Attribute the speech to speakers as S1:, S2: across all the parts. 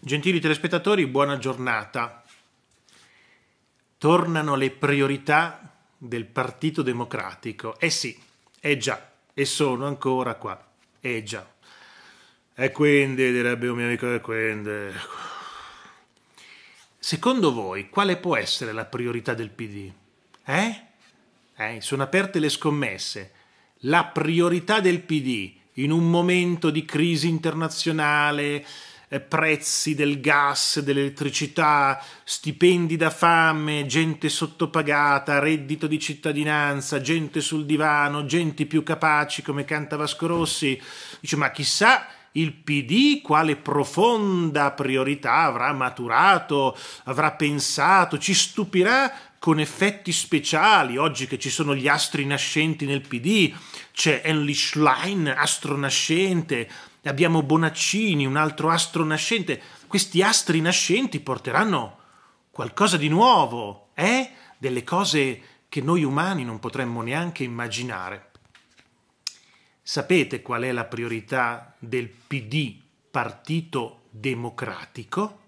S1: Gentili telespettatori, buona giornata. Tornano le priorità del Partito Democratico. Eh sì, è eh già, e sono ancora qua. È eh già. E quindi, direbbe un mio amico, e quindi... Ecco. Secondo voi, quale può essere la priorità del PD? Eh? Eh, sono aperte le scommesse. La priorità del PD in un momento di crisi internazionale, eh, prezzi del gas, dell'elettricità, stipendi da fame, gente sottopagata, reddito di cittadinanza, gente sul divano, genti più capaci come canta Vasco Rossi. Dice ma chissà il PD quale profonda priorità avrà maturato, avrà pensato, ci stupirà con effetti speciali, oggi che ci sono gli astri nascenti nel PD, c'è Enli Schlein, nascente, abbiamo Bonaccini, un altro astro nascente. Questi astri nascenti porteranno qualcosa di nuovo, eh? delle cose che noi umani non potremmo neanche immaginare. Sapete qual è la priorità del PD, Partito Democratico?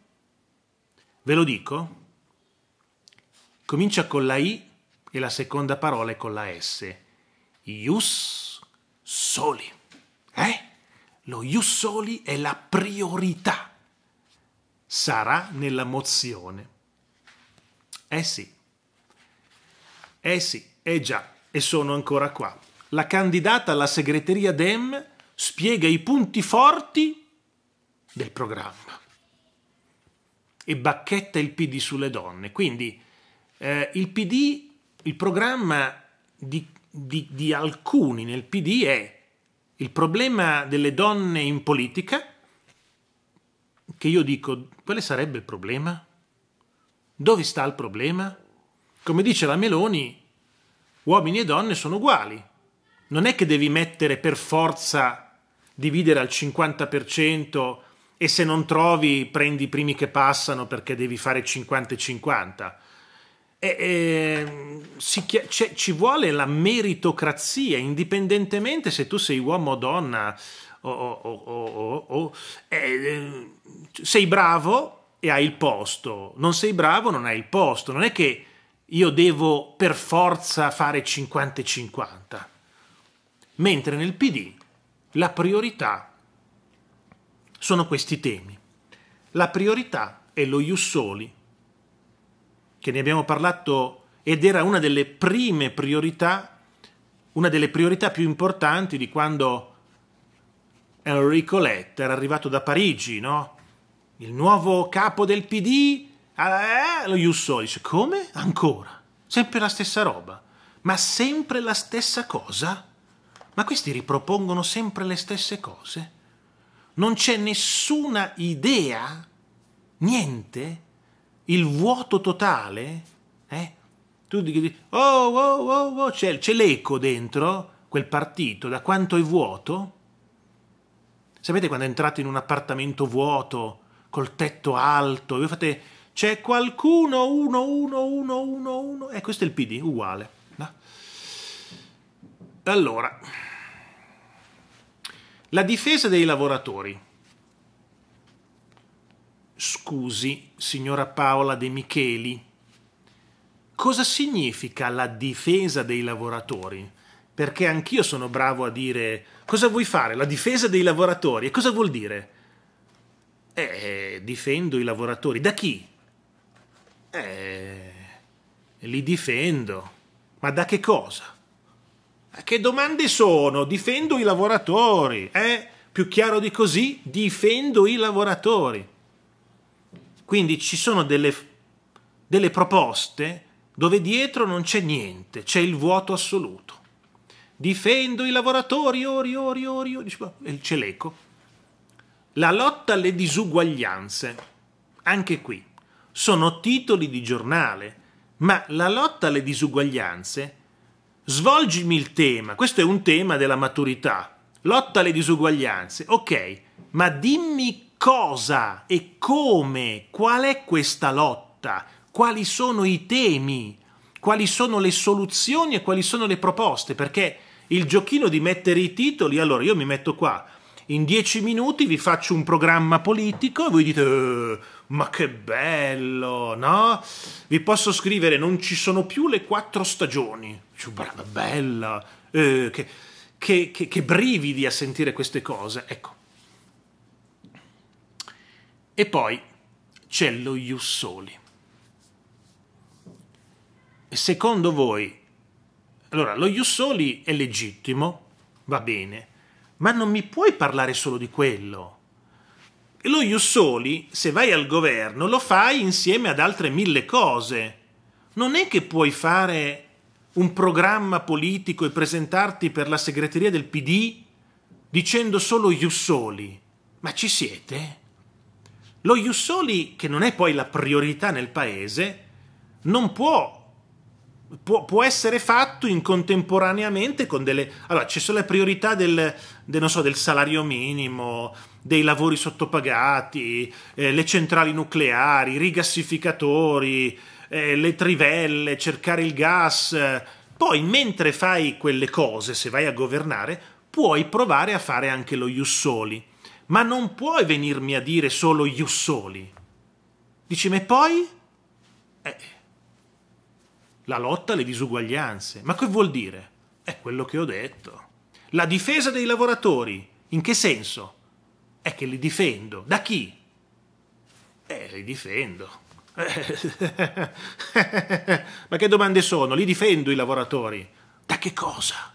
S1: Ve lo dico? Comincia con la I e la seconda parola è con la S. Ius soli. Eh? Lo Jussoli è la priorità. Sarà nella mozione. Eh sì. Eh sì, eh già, e sono ancora qua. La candidata alla segreteria Dem spiega i punti forti del programma e bacchetta il PD sulle donne. Quindi eh, il PD, il programma di, di, di alcuni nel PD è il problema delle donne in politica, che io dico, quale sarebbe il problema? Dove sta il problema? Come dice la Meloni, uomini e donne sono uguali. Non è che devi mettere per forza, dividere al 50% e se non trovi prendi i primi che passano perché devi fare 50 e 50. E, e, ehm, si, ci vuole la meritocrazia, indipendentemente se tu sei uomo o donna o, o, o eh, sei bravo e hai il posto, non sei bravo non hai il posto, non è che io devo per forza fare 50 e 50, mentre nel PD la priorità sono questi temi, la priorità è lo Iussoli che ne abbiamo parlato ed era una delle prime priorità, una delle priorità più importanti di quando Enrico Letta era arrivato da Parigi, no? Il nuovo capo del PD, eh, lo Jusso dice, come? Ancora? Sempre la stessa roba? Ma sempre la stessa cosa? Ma questi ripropongono sempre le stesse cose? Non c'è nessuna idea? Niente? il vuoto totale, eh? tu dici, oh, oh, oh, oh c'è, c'è l'eco dentro quel partito, da quanto è vuoto? Sapete quando entrate in un appartamento vuoto, col tetto alto, e voi fate, c'è qualcuno, uno, uno, uno, uno, uno, e eh, questo è il PD, uguale. No? Allora, la difesa dei lavoratori. Scusi, signora Paola De Micheli, cosa significa la difesa dei lavoratori? Perché anch'io sono bravo a dire cosa vuoi fare? La difesa dei lavoratori. E cosa vuol dire? Eh, difendo i lavoratori. Da chi? Eh, li difendo. Ma da che cosa? Eh, che domande sono? Difendo i lavoratori. Eh? Più chiaro di così, difendo i lavoratori. Quindi ci sono delle, delle proposte dove dietro non c'è niente, c'è il vuoto assoluto. Difendo i lavoratori, ori, ori, ori, ori. c'è l'eco. La lotta alle disuguaglianze, anche qui, sono titoli di giornale, ma la lotta alle disuguaglianze, svolgimi il tema, questo è un tema della maturità, lotta alle disuguaglianze, ok, ma dimmi cosa e come, qual è questa lotta, quali sono i temi, quali sono le soluzioni e quali sono le proposte, perché il giochino di mettere i titoli, allora io mi metto qua, in dieci minuti vi faccio un programma politico e voi dite eh, ma che bello, no? Vi posso scrivere non ci sono più le quattro stagioni, bella, eh, che, che, che, che brividi a sentire queste cose, ecco. E poi c'è lo Jussoli. Secondo voi, allora, lo Jussoli è legittimo, va bene, ma non mi puoi parlare solo di quello. Lo Jussoli, se vai al governo, lo fai insieme ad altre mille cose. Non è che puoi fare un programma politico e presentarti per la segreteria del PD dicendo solo Jussoli. Ma ci siete? Lo Jussoli, che non è poi la priorità nel paese, non può Può, può, essere fatto in contemporaneamente con delle... Allora, ci sono le priorità del, del, so, del salario minimo, dei lavori sottopagati, eh, le centrali nucleari, i rigassificatori, eh, le trivelle, cercare il gas. Poi, mentre fai quelle cose, se vai a governare, puoi provare a fare anche lo Jussoli ma non puoi venirmi a dire solo io soli. Dici, ma poi? Eh, la lotta alle disuguaglianze. Ma che vuol dire? È quello che ho detto. La difesa dei lavoratori. In che senso? È che li difendo. Da chi? Eh, li difendo. ma che domande sono? Li difendo i lavoratori. Da che cosa?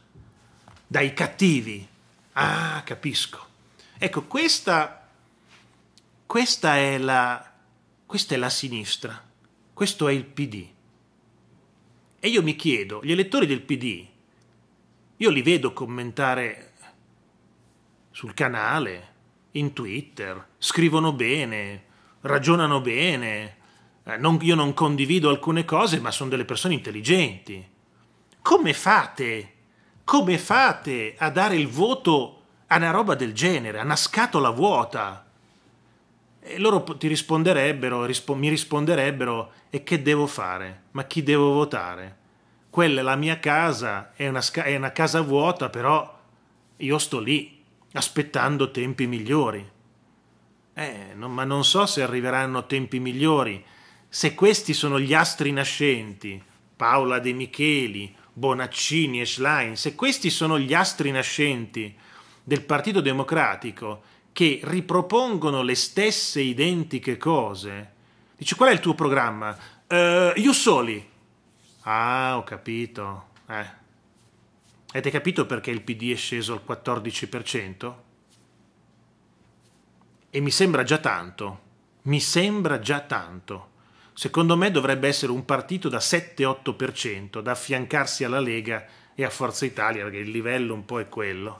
S1: Dai cattivi. Ah, capisco. Ecco, questa, questa, è la, questa è la sinistra, questo è il PD. E io mi chiedo, gli elettori del PD, io li vedo commentare sul canale, in Twitter, scrivono bene, ragionano bene, eh, non, io non condivido alcune cose, ma sono delle persone intelligenti. Come fate? Come fate a dare il voto a una roba del genere, a una scatola vuota. E loro ti risponderebbero, rispo, mi risponderebbero, e che devo fare? Ma chi devo votare? Quella è la mia casa, è una, è una casa vuota, però io sto lì, aspettando tempi migliori. Eh, non, ma non so se arriveranno tempi migliori. Se questi sono gli astri nascenti, Paola De Micheli, Bonaccini e Schlein, se questi sono gli astri nascenti, del Partito Democratico che ripropongono le stesse identiche cose, dici qual è il tuo programma? Uh, soli. Ah, ho capito. Eh. Avete capito perché il PD è sceso al 14%? E mi sembra già tanto. Mi sembra già tanto. Secondo me dovrebbe essere un partito da 7-8% da affiancarsi alla Lega e a Forza Italia, perché il livello un po' è quello.